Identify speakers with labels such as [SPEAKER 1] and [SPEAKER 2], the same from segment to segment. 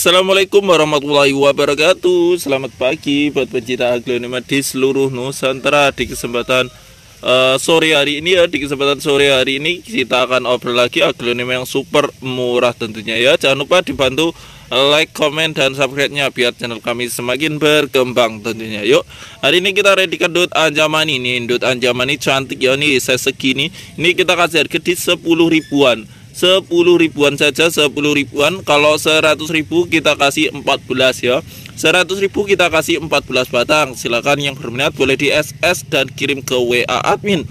[SPEAKER 1] Assalamualaikum warahmatullahi wabarakatuh Selamat pagi buat pencinta aglonema di seluruh Nusantara Di kesempatan uh, sore hari ini ya Di kesempatan sore hari ini kita akan obrol lagi aglonema yang super murah tentunya ya Jangan lupa dibantu eh, like, comment, dan subscribe-nya biar channel kami semakin berkembang tentunya. Yuk, hari ini kita ready ke dot anjamani ini Dot ini cantik ya nih, saya segini. Ini kita kasih harga di 10 ribuan. 10 ribuan saja sepuluh ribuan kalau seratus ribu kita kasih empat belas ya seratus ribu kita kasih empat belas batang silakan yang berminat boleh di SS dan kirim ke WA admin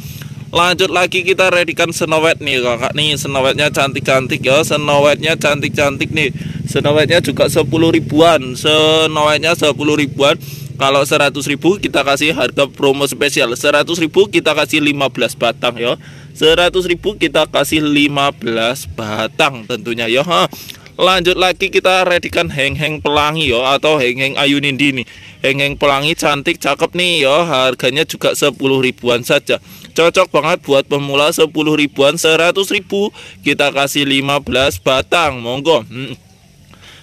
[SPEAKER 1] lanjut lagi kita readikan senowet nih kakak nih senowetnya cantik-cantik ya senowetnya cantik-cantik nih senowetnya juga sepuluh ribuan senowetnya sepuluh ribuan kalau 100 ribu kita kasih harga promo spesial 100 ribu kita kasih 15 batang ya 100 ribu kita kasih 15 batang tentunya ya ha. lanjut lagi kita redikan heng-heng pelangi ya atau heng-heng ayu nindi nih heng-heng pelangi cantik cakep nih ya harganya juga 10 ribuan saja cocok banget buat pemula 10 ribuan 100 ribu kita kasih 15 batang monggo hmm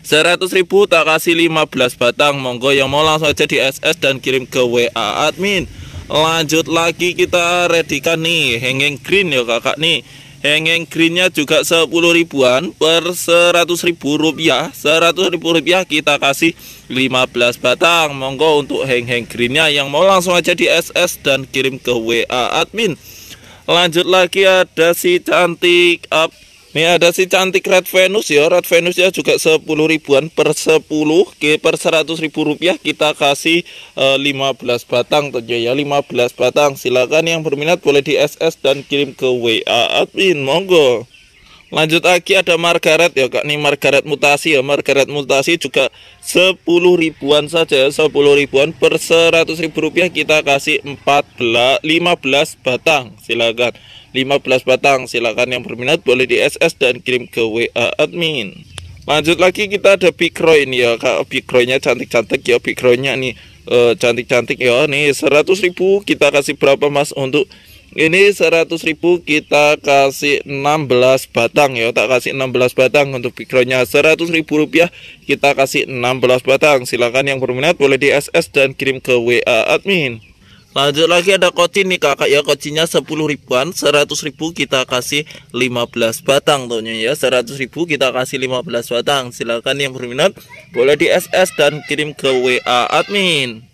[SPEAKER 1] 100 ribu tak kasih 15 batang monggo yang mau langsung aja di SS dan kirim ke WA admin lanjut lagi kita redikan nih hengeng green ya kakak nih hengeng greennya juga 10 ribuan per 100 ribu rupiah 100 ribu rupiah kita kasih 15 batang monggo untuk hengeng greennya yang mau langsung aja di SS dan kirim ke WA admin lanjut lagi ada si cantik up ini ada si cantik Red Venus ya. Red Venus ya juga 10 ribuan per 10 per 100 ribu rupiah kita kasih uh, eh, 15 batang tentunya ya 15 batang. Silakan yang berminat boleh di SS dan kirim ke WA admin. Monggo. Lanjut lagi ada Margaret ya Kak. Nih Margaret mutasi ya. Margaret mutasi juga 10 ribuan saja. 10 ribuan per 100 ribu rupiah kita kasih 14, 15 batang. Silakan. 15 batang. Silakan yang berminat boleh di SS dan kirim ke WA admin. Lanjut lagi kita ada ini ya Kak. nya cantik-cantik ya. nya nih eh, cantik-cantik uh, ya. Nih 100 ribu kita kasih berapa Mas untuk ini 100.000 kita kasih 16 batang ya tak kasih 16 batang untuk backgroundnya 100.000 rupiah kita kasih 16 batang silahkan yang berminat boleh di SS dan kirim ke WA admin lanjut lagi ada kocin nih kakak ya kocinnya 10 ribuan 100 ribu kita kasih 15 batang tentunya ya 100 ribu kita kasih 15 batang silahkan yang berminat boleh di SS dan kirim ke WA admin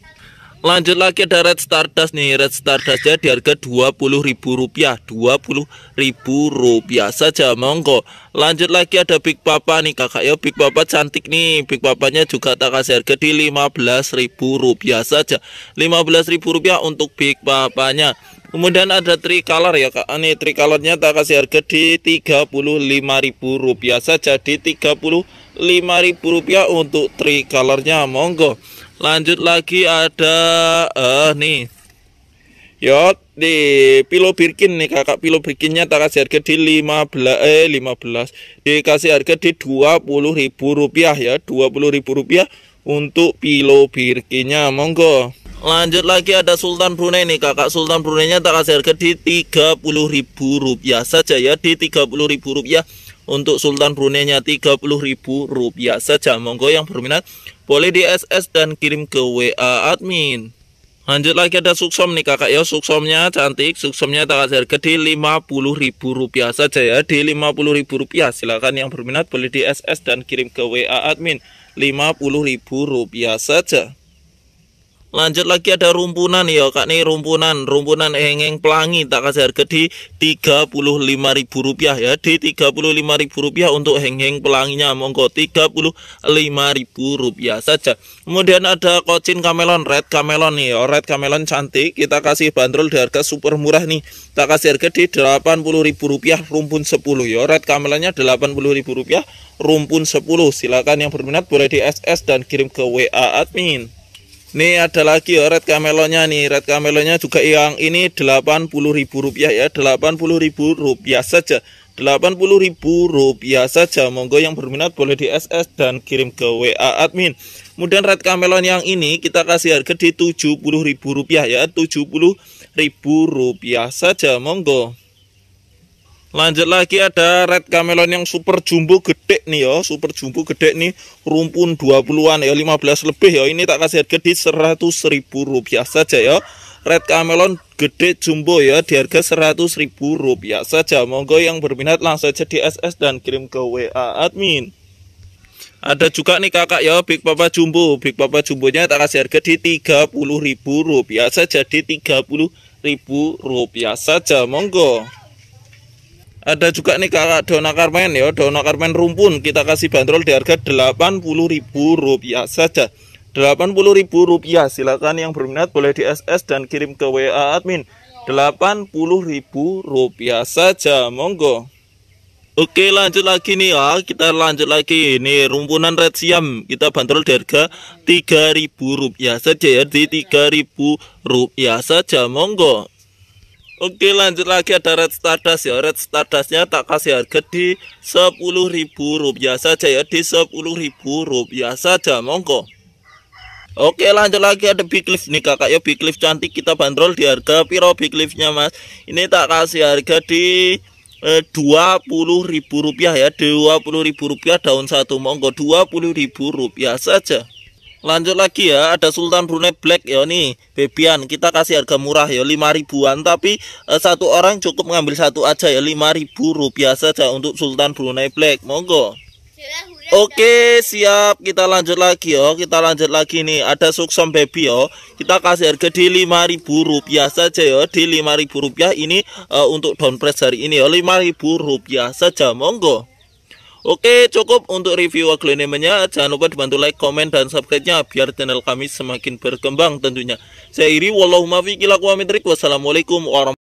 [SPEAKER 1] Lanjut lagi ada Red Stardust nih Red Stardust di harga Rp20.000 Rp20.000 saja monggo Lanjut lagi ada Big Papa nih kakak ya Big Papa cantik nih Big Papanya juga tak kasih harga di Rp15.000 saja Rp15.000 untuk Big Papanya Kemudian ada tricolor ya kak. Ini tricolornya tak kasih harga di Rp35.000 saja di Rp35.000 untuk tricolornya monggo lanjut lagi ada uh, nih Yot di Pilo Birkin nih kakak Pilo Birkinnya tak kasih harga di 15 eh 15 dikasih harga di 20 ribu rupiah ya 20 ribu rupiah untuk Pilo Birkinnya monggo lanjut lagi ada Sultan Brunei nih kakak Sultan Brunei nya tak kasih harga di 30 ribu rupiah saja ya di 30 ribu rupiah untuk Sultan Brunei nya 30 ribu rupiah saja monggo yang berminat boleh di SS dan kirim ke WA admin. Lanjut lagi ada suksom nih kakak ya Suksomnya cantik Suksomnya tak kasih harga di Rp50.000 saja ya Di Rp50.000 silahkan yang berminat Boleh di SS dan kirim ke WA admin Rp50.000 saja Lanjut lagi ada rumpunan ya kak nih rumpunan rumpunan engeng pelangi tak kasih harga di rp rupiah ya di rp rupiah untuk engeng pelanginya monggo rp rupiah saja. Kemudian ada kocin kamelon red kamelon nih ya red kamelon cantik kita kasih bandrol di harga super murah nih tak kasih harga di rp rupiah rumpun 10 ya red kamelonnya rp rupiah rumpun 10 silakan yang berminat boleh di SS dan kirim ke WA admin. Ini ada lagi ya red camelonya nih. Red camelonya juga yang ini rp rupiah ya, rp rupiah saja. rp rupiah saja. Monggo yang berminat boleh di SS dan kirim ke WA admin. Kemudian red camelon yang ini kita kasih harga di rp rupiah ya, rp rupiah saja. Monggo. Lanjut lagi ada red camelon yang super jumbo gede nih ya, super jumbo gede nih, rumpun 20-an ya, 15 lebih ya. Ini tak kasih harga di 100.000 rupiah saja ya. Red camelon gede jumbo ya di harga 100.000 rupiah saja. Monggo yang berminat langsung saja di SS dan kirim ke WA admin. Ada juga nih kakak ya Big Papa Jumbo. Big Papa Jumbonya tak kasih harga di 30.000 rupiah saja di 30.000 rupiah saja. Monggo ada juga nih kakak dona karmen ya dona karmen rumpun kita kasih bandrol di harga Rp80.000 saja Rp80.000 silakan yang berminat boleh di SS dan kirim ke WA admin Rp80.000 saja monggo Oke lanjut lagi nih ya Kita lanjut lagi Ini rumpunan red siam Kita bandrol di harga Rp3.000 saja ya Di Rp3.000 saja Monggo Oke lanjut lagi ada red stardust ya Red stardustnya tak kasih harga di ribu rupiah saja ya Di ribu rupiah saja monggo Oke lanjut lagi ada big cliff nih kakak ya Big cliff cantik kita bandrol di harga Piro big cliffnya mas Ini tak kasih harga di eh, dua puluh ribu rupiah ya dua puluh ribu rupiah daun satu monggo dua puluh ribu rupiah saja lanjut lagi ya ada Sultan Brunei Black ya nih Bebian kita kasih harga murah ya 5 ribuan tapi eh, satu orang cukup mengambil satu aja ya 5 ribu rupiah saja untuk Sultan Brunei Black monggo Oke siap kita lanjut lagi ya kita lanjut lagi nih ada suksom baby ya kita kasih harga di lima ribu rupiah saja ya di lima ribu rupiah ini uh, untuk downpress hari ini ya lima ribu rupiah saja monggo Oke cukup untuk review aglonema Jangan lupa dibantu like, komen, dan subscribe-nya Biar channel kami semakin berkembang tentunya Saya Iri, Wallahumma fi kilakuwa Wassalamualaikum warahmatullahi wabarakatuh.